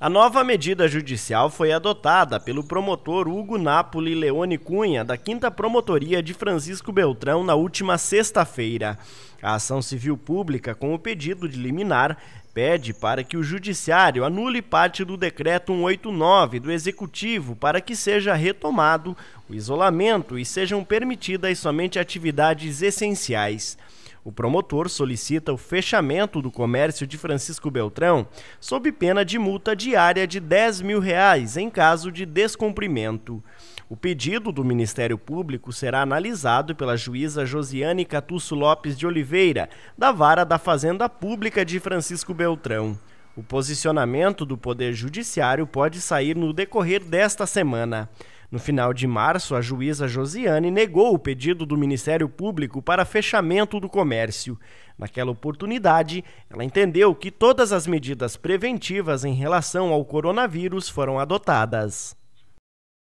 A nova medida judicial foi adotada pelo promotor Hugo Napoli Leone Cunha, da 5 Promotoria de Francisco Beltrão, na última sexta-feira. A ação civil pública, com o pedido de liminar, pede para que o Judiciário anule parte do Decreto 189 do Executivo para que seja retomado o isolamento e sejam permitidas somente atividades essenciais. O promotor solicita o fechamento do comércio de Francisco Beltrão sob pena de multa diária de 10 mil reais em caso de descumprimento. O pedido do Ministério Público será analisado pela juíza Josiane Catusso Lopes de Oliveira, da Vara da Fazenda Pública de Francisco Beltrão. O posicionamento do Poder Judiciário pode sair no decorrer desta semana. No final de março, a juíza Josiane negou o pedido do Ministério Público para fechamento do comércio. Naquela oportunidade, ela entendeu que todas as medidas preventivas em relação ao coronavírus foram adotadas.